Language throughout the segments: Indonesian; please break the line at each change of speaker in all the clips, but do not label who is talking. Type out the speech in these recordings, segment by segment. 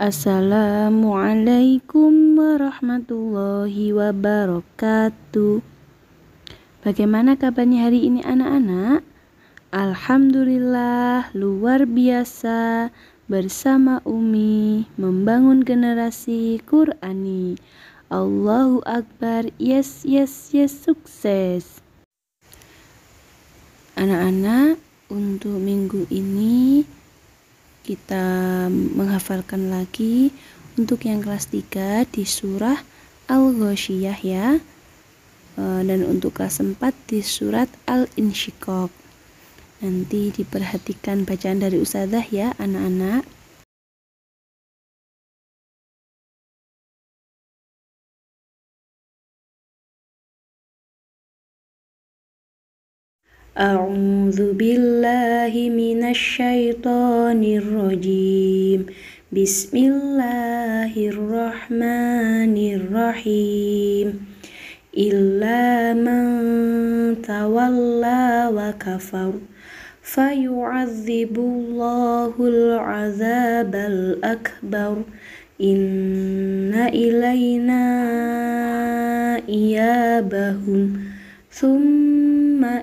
Assalamualaikum warahmatullahi wabarakatuh. Bagaimana kabarnya hari ini anak-anak? Alhamdulillah luar biasa bersama Umi membangun generasi Qur'ani. Allahu Akbar. Yes, yes, yes, sukses. Anak-anak, untuk minggu ini kita menghafalkan lagi untuk yang kelas 3 di surah Al-Ghoshiyah ya e, dan untuk kelas 4 di surat al insyikok nanti diperhatikan bacaan dari usadah ya anak-anak أعوذ بالله من الشيطان الرجيم بسم الله الرحمن الرحيم إلا من تولى وكفر فيعذب الله العذاب الأكبر إن إلينا إيابهم ثم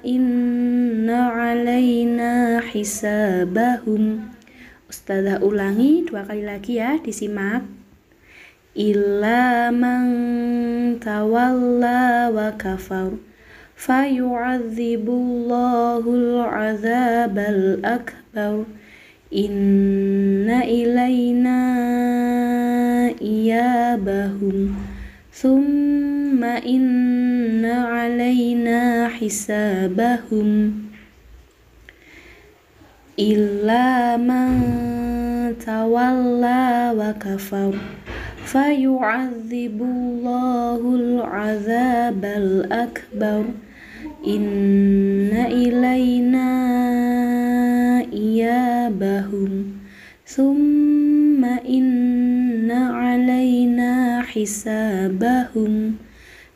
inna alaina hisabahum Ustazah ulangi dua kali lagi ya disimak illa man tawalla wa kafar azab al akbar inna ilaina iyabahum thumma inna علينا حسابهم إلا من تولى وكفر فيعذب الله العذاب الأكبر إن إلينا إيابهم ثم إن علينا حسابهم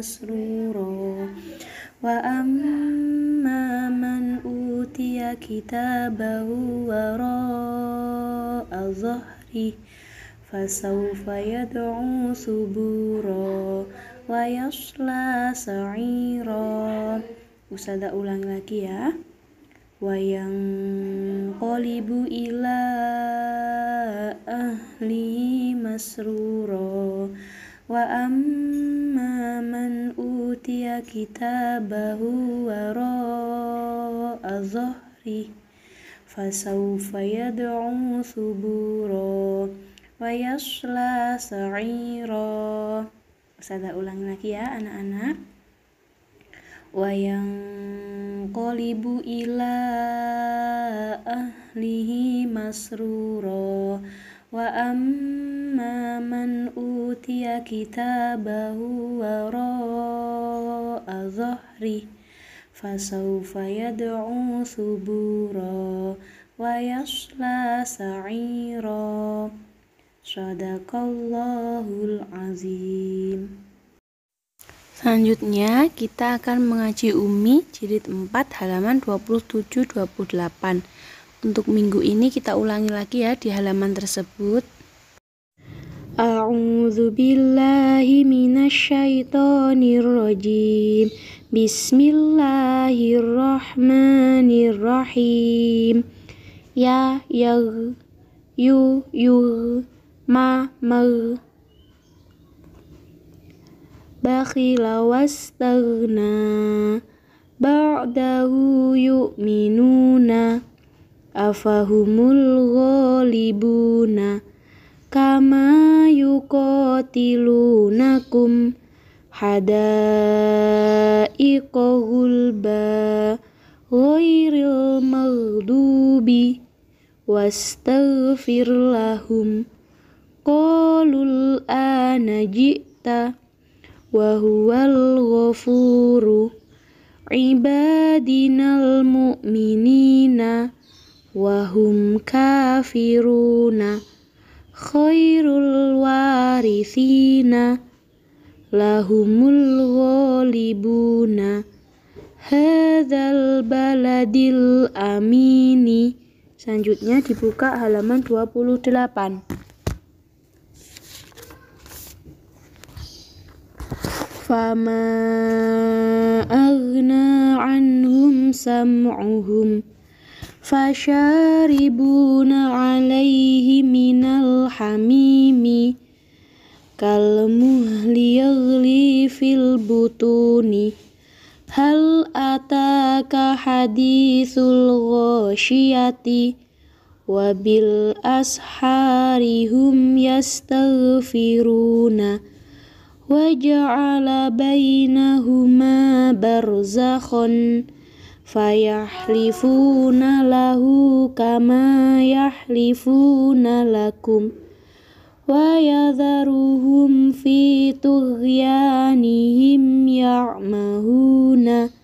masruro wa amma man utiya kitabahu wara zahri fasawfa yad'u suburo wa yasla sa'ira usada ulang lagi ya yang qalibu ila ahli masruro وأما من أوتي كتابه وراء ظهره فسوف يدعو ثبورا ويصلى سعيرا Saya ulang lagi ya anak-anak Wayang kolibu ila ahlihi masruro وأما من أوتي كتابه وراء ظهره فسوف يدعو ثبورا ويصلى سعيرا صدق الله العظيم Selanjutnya kita akan mengaji Umi jilid 4 halaman 27 28. Untuk minggu ini kita ulangi lagi ya di halaman tersebut. A'udzu billahi minasyaitonir rajim. Bismillahirrahmanirrahim. Ya ya yu yu ma ma bakhila wastaghna ba'dahu yu'minuna afahumul ghalibuna kama yuqatilunakum hadaiqa gulba ghairil maghdubi wastaghfir lahum qalul ana ji'ta wa huwal ghafuru ibadinal mu'minina wahum kafiruna khairul warisina lahumul ghalibuna hadal baladil amini selanjutnya dibuka halaman 28 fama aghna anhum sam'uhum fasyaribuna alaihi minal hamimi kalmuhli yaghli fil butuni hal ataka hadisul ghasyiyati wabil asharihum yastaghfiruna wa bainahuma barzakhon fayahlifuna lahu kama yahlifuna lakum wa yadharuhum fi tughyanihim ya'mahuna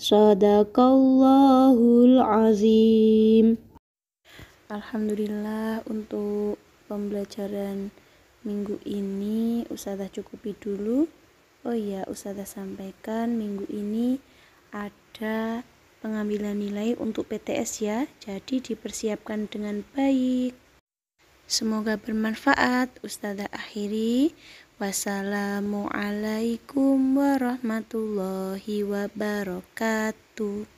sadaqallahul azim Alhamdulillah untuk pembelajaran minggu ini Ustazah cukupi dulu Oh iya Ustazah sampaikan minggu ini ada ada pengambilan nilai untuk PTS ya. Jadi dipersiapkan dengan baik. Semoga bermanfaat. Ustazah akhiri. Wassalamualaikum warahmatullahi wabarakatuh.